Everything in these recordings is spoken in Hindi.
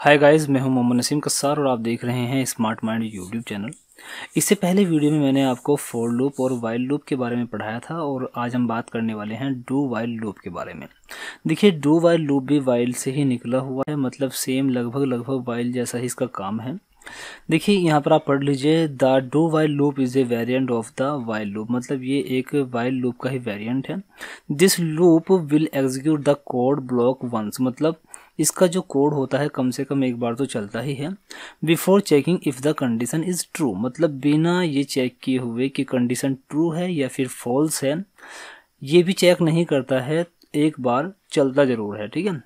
हाय गाइस मैं हूं मोहम्मद नसीम कस्सार और आप देख रहे हैं स्मार्ट माइंड यूट्यूब चैनल इससे पहले वीडियो में मैंने आपको फोर लूप और वाइल लूप के बारे में पढ़ाया था और आज हम बात करने वाले हैं डू वाइल लूप के बारे में देखिए डू वाइल लूप भी वाइल से ही निकला हुआ है मतलब सेम लगभग लगभग वाइल जैसा ही इसका काम है देखिए यहाँ पर आप पढ़ लीजिए the do while loop is a variant of the while loop मतलब ये एक वाइल लूप का ही वेरियंट है this loop will execute the code block once मतलब इसका जो कोड होता है कम से कम एक बार तो चलता ही है before checking if the condition is true मतलब बिना ये चेक किए हुए कि कंडीशन ट्रू है या फिर फॉल्स है ये भी चेक नहीं करता है एक बार चलता ज़रूर है ठीक है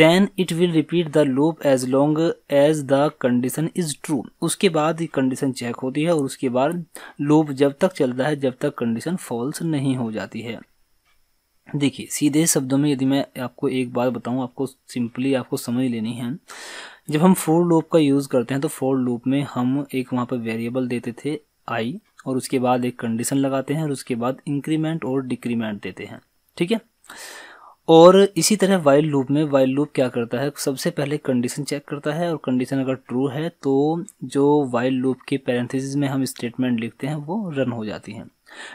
then it will repeat the loop as long as the condition is true उसके बाद कंडीशन चेक होती है और उसके बाद लूप जब तक चलता है जब तक कंडीशन फॉल्स नहीं हो जाती है देखिए सीधे शब्दों में यदि मैं आपको एक बात बताऊं आपको सिंपली आपको समझ लेनी है जब हम फोर लूप का यूज़ करते हैं तो फोर लूप में हम एक वहाँ पर वेरिएबल देते थे आई और उसके बाद एक कंडीशन लगाते हैं और उसके बाद इंक्रीमेंट और डिक्रीमेंट देते हैं ठीक है और इसी तरह वाइल्ड लूप में वाइल्ड लूप क्या करता है सबसे पहले कंडीशन चेक करता है और कंडीशन अगर ट्रू है तो जो वाइल्ड लूप के पैरेंथिस में हम स्टेटमेंट लिखते हैं वो रन हो जाती हैं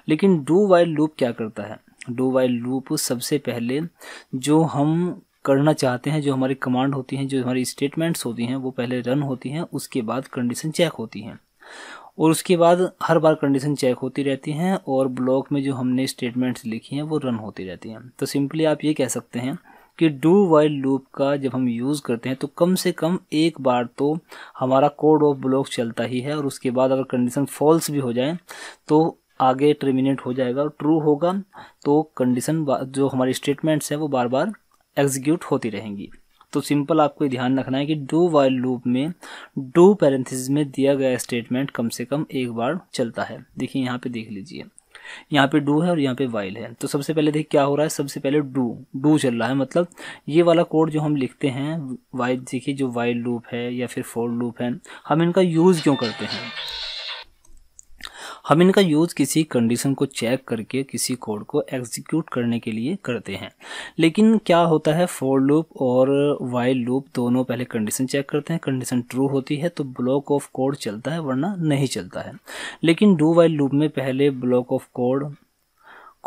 लेकिन डू वाइल्ड लूप क्या करता है डो वाइल लूप सबसे पहले जो हम करना चाहते हैं जो हमारी कमांड होती हैं जो हमारी स्टेटमेंट्स होती हैं वो पहले रन होती हैं उसके बाद कंडीशन चेक होती हैं और उसके बाद हर बार कंडीशन चेक होती रहती हैं और ब्लॉक में जो हमने स्टेटमेंट्स लिखी हैं वो रन होती रहती हैं तो सिंपली आप ये कह सकते हैं कि डू वाइल लूप का जब हम यूज़ करते हैं तो कम से कम एक बार तो हमारा कोड ऑफ ब्लॉक चलता ही है और उसके बाद अगर कंडीशन फॉल्स भी हो जाए तो आगे टर्मिनेट हो जाएगा ट्रू होगा तो कंडीशन जो हमारी स्टेटमेंट्स हैं वो बार बार एग्जीक्यूट होती रहेंगी तो सिंपल आपको ध्यान रखना है कि डू वाइल लूप में डू पैरेंथिस में दिया गया स्टेटमेंट कम से कम एक बार चलता है देखिए यहाँ पे देख लीजिए यहाँ पे डू है और यहाँ पे वाइल है तो सबसे पहले देखिए क्या हो रहा है सबसे पहले डू डू चल रहा है मतलब ये वाला कोड जो हम लिखते हैं वाइल देखिए जो वाइल लूप है या फिर फोर लूप है हम इनका यूज़ क्यों करते हैं हम इनका यूज़ किसी कंडीशन को चेक करके किसी कोड को एग्जीक्यूट करने के लिए करते हैं लेकिन क्या होता है फोर लूप और वाइल लूप दोनों पहले कंडीशन चेक करते हैं कंडीशन ट्रू होती है तो ब्लॉक ऑफ कोड चलता है वरना नहीं चलता है लेकिन डू वाइल लूप में पहले block of code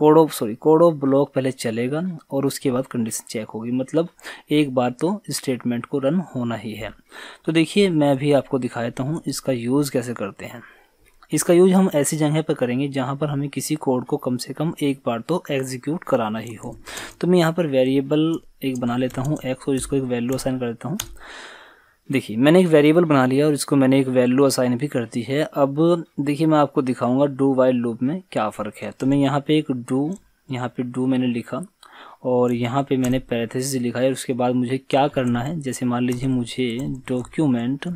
code of sorry code of block पहले चलेगा और उसके बाद कंडीशन चेक होगी मतलब एक बार तो स्टेटमेंट को रन होना ही है तो देखिए मैं भी आपको दिखाता हूँ इसका यूज़ कैसे करते हैं इसका यूज हम ऐसी जगह पर करेंगे जहाँ पर हमें किसी कोड को कम से कम एक बार तो एग्जीक्यूट कराना ही हो तो मैं यहाँ पर वेरिएबल एक बना लेता हूँ एक्स और इसको एक वैल्यू असाइन कर देता हूँ देखिए मैंने एक वेरिएबल बना लिया और इसको मैंने एक वैल्यू असाइन भी कर दी है अब देखिए मैं आपको दिखाऊंगा डू वाइल लूप में क्या फ़र्क है तो मैं यहाँ पर एक डू यहाँ पर डू मैंने लिखा और यहाँ पे मैंने पैरेथेसिस लिखा है उसके बाद मुझे क्या करना है जैसे मान लीजिए मुझे document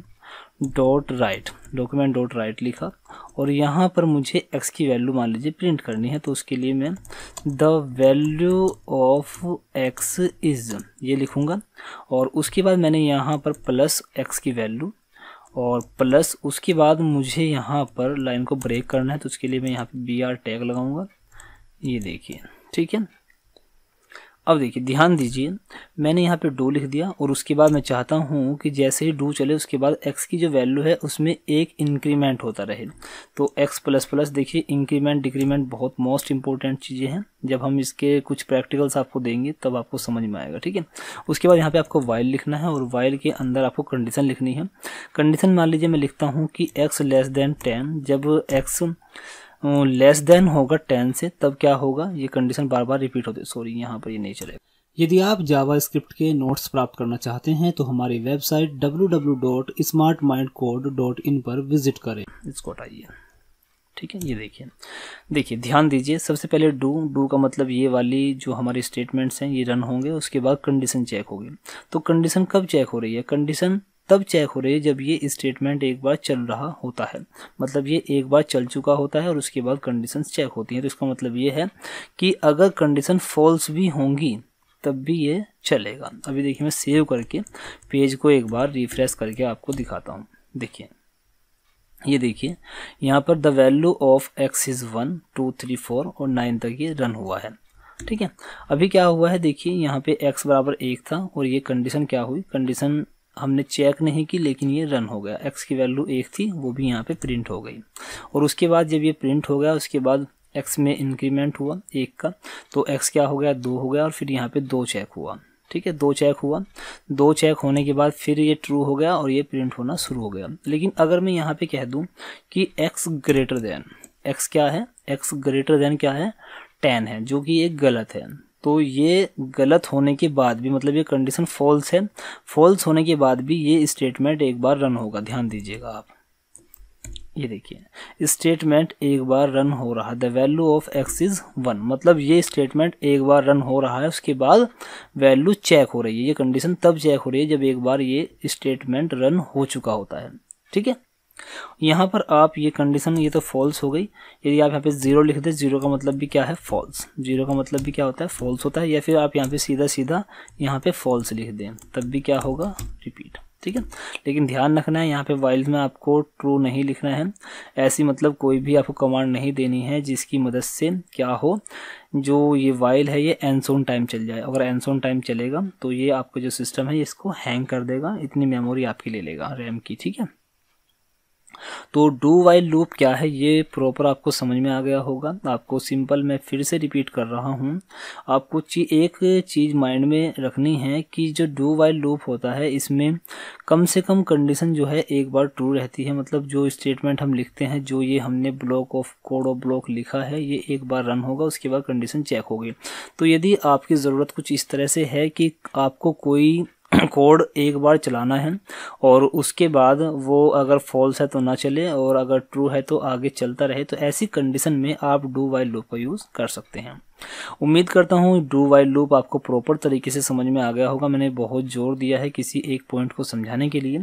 dot write document dot write लिखा और यहाँ पर मुझे x की वैल्यू मान लीजिए प्रिंट करनी है तो उसके लिए मैं the value of x is ये लिखूँगा और उसके बाद मैंने यहाँ पर प्लस x की वैल्यू और प्लस उसके बाद मुझे यहाँ पर लाइन को ब्रेक करना है तो उसके लिए मैं यहाँ पर बी आर टैग लगाऊँगा ये देखिए ठीक है अब देखिए ध्यान दीजिए मैंने यहाँ पे डू लिख दिया और उसके बाद मैं चाहता हूँ कि जैसे ही डू चले उसके बाद एक्स की जो वैल्यू है उसमें एक इंक्रीमेंट होता रहे तो एक्स प्लस प्लस देखिए इंक्रीमेंट डिक्रीमेंट बहुत मोस्ट इंपॉर्टेंट चीज़ें हैं जब हम इसके कुछ प्रैक्टिकल्स आपको देंगे तब आपको समझ में आएगा ठीक है उसके बाद यहाँ पर आपको वाइल लिखना है और वाइल के अंदर आपको कंडीशन लिखनी है कंडीशन मान लीजिए मैं लिखता हूँ कि एक्स लेस देन टेन जब एक्स लेस देन होगा टेन से तब क्या होगा ये कंडीशन बार बार रिपीट होती है सॉरी यहाँ पर ये नहीं चलेगा यदि आप जावास्क्रिप्ट के नोट्स प्राप्त करना चाहते हैं तो हमारी वेबसाइट www.smartmindcode.in पर विजिट करें इसको हटाइए ठीक है ये देखिए देखिए ध्यान दीजिए सबसे पहले डू डू का मतलब ये वाली जो हमारे स्टेटमेंट्स हैं ये रन होंगे उसके बाद कंडीशन चेक होगी तो कंडीशन कब चेक हो रही है कंडीशन तब चेक हो रही है जब ये स्टेटमेंट एक बार चल रहा होता है मतलब ये एक बार चल चुका होता है और उसके बाद कंडीशन चेक होती हैं तो इसका मतलब ये है कि अगर कंडीशन फॉल्स भी होंगी तब भी ये चलेगा अभी देखिए मैं सेव करके पेज को एक बार रिफ्रेश करके आपको दिखाता हूँ देखिए ये देखिए यहाँ पर the value of X is one two three four और नाइन तक ये रन हुआ है ठीक है अभी क्या हुआ है देखिए यहाँ पे एक्स बराबर एक था और ये कंडीशन क्या हुई कंडीशन हमने चेक नहीं की लेकिन ये रन हो गया एक्स की वैल्यू एक थी वो भी यहाँ पे प्रिंट हो गई और उसके बाद जब ये प्रिंट हो गया उसके बाद एक्स में इंक्रीमेंट हुआ एक का तो एक्स क्या हो गया दो हो गया और फिर यहाँ पे दो चेक हुआ ठीक है दो चेक हुआ दो चेक होने के बाद फिर ये ट्रू हो गया और ये प्रिंट होना शुरू हो गया लेकिन अगर मैं यहाँ पे कह दूँ कि एक्स ग्रेटर देन एक्स क्या है एक्स ग्रेटर देन क्या है टेन है जो कि ये गलत है तो ये गलत होने के बाद भी मतलब ये कंडीशन फॉल्स है फॉल्स होने के बाद भी ये स्टेटमेंट एक बार रन होगा ध्यान दीजिएगा आप ये देखिए स्टेटमेंट एक बार रन हो रहा है the value of X is one मतलब ये स्टेटमेंट एक बार रन हो रहा है उसके बाद वैल्यू चेक हो रही है ये कंडीशन तब चेक हो रही है जब एक बार ये स्टेटमेंट रन हो चुका होता है ठीक है यहाँ पर आप ये कंडीशन ये तो फॉल्स हो गई यदि आप यहाँ पे ज़ीरो लिख दें ज़ीरो का मतलब भी क्या है फॉल्स जीरो का मतलब भी क्या होता है फॉल्स होता है या फिर आप यहाँ पे सीधा सीधा यहाँ पे फॉल्स लिख दें तब भी क्या होगा रिपीट ठीक है लेकिन ध्यान रखना है यहाँ पे वाइल्ड में आपको ट्रू नहीं लिखना है ऐसी मतलब कोई भी आपको कमांड नहीं देनी है जिसकी मदद से क्या हो जो ये वाइल है ये एनसोन टाइम चल जाए अगर एनसोन टाइम चलेगा तो ये आपका जो सिस्टम है इसको हैंग कर देगा इतनी मेमोरी आपकी ले लेगा रैम की ठीक है तो डू वाइल लूप क्या है ये प्रॉपर आपको समझ में आ गया होगा आपको सिंपल मैं फिर से रिपीट कर रहा हूँ आपको ची, एक चीज़ माइंड में रखनी है कि जो डू वाइल लूप होता है इसमें कम से कम कंडीशन जो है एक बार ट्रू रहती है मतलब जो स्टेटमेंट हम लिखते हैं जो ये हमने block of code of block लिखा है ये एक बार रन होगा उसके बाद कंडीशन चेक होगी तो यदि आपकी ज़रूरत कुछ इस तरह से है कि आपको कोई कोड एक बार चलाना है और उसके बाद वो अगर फॉल्स है तो ना चले और अगर ट्रू है तो आगे चलता रहे तो ऐसी कंडीशन में आप डू वाइल लूप का यूज़ कर सकते हैं उम्मीद करता हूँ डू वाइल लूप आपको प्रॉपर तरीके से समझ में आ गया होगा मैंने बहुत जोर दिया है किसी एक पॉइंट को समझाने के लिए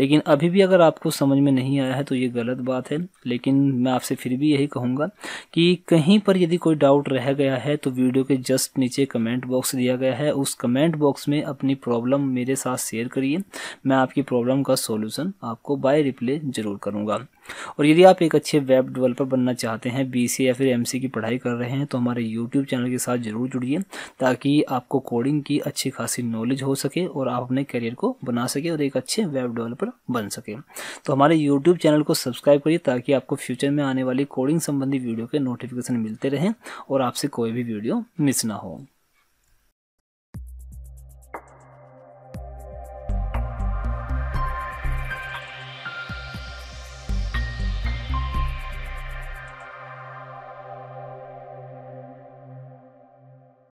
लेकिन अभी भी अगर आपको समझ में नहीं आया है तो ये गलत बात है लेकिन मैं आपसे फिर भी यही कहूँगा कि कहीं पर यदि कोई डाउट रह गया है तो वीडियो के जस्ट नीचे कमेंट बॉक्स दिया गया है उस कमेंट बॉक्स में अपनी प्रॉब्लम मेरे साथ शेयर करिए मैं आपकी प्रॉब्लम का सोल्यूशन आपको बाय रिप्ले ज़रूर करूँगा और यदि आप एक अच्छे वेब डेवलपर बनना चाहते हैं बी या फिर एम की पढ़ाई कर रहे हैं तो हमारे यूट्यूब चैनल के साथ ज़रूर जुड़िए ताकि आपको कोडिंग की अच्छी खासी नॉलेज हो सके और आप अपने करियर को बना सके और एक अच्छे वेब डेवलपर बन सके तो हमारे यूट्यूब चैनल को सब्सक्राइब करिए ताकि आपको फ्यूचर में आने वाली कोडिंग संबंधी वीडियो के नोटिफिकेशन मिलते रहें और आपसे कोई भी वीडियो मिस ना हो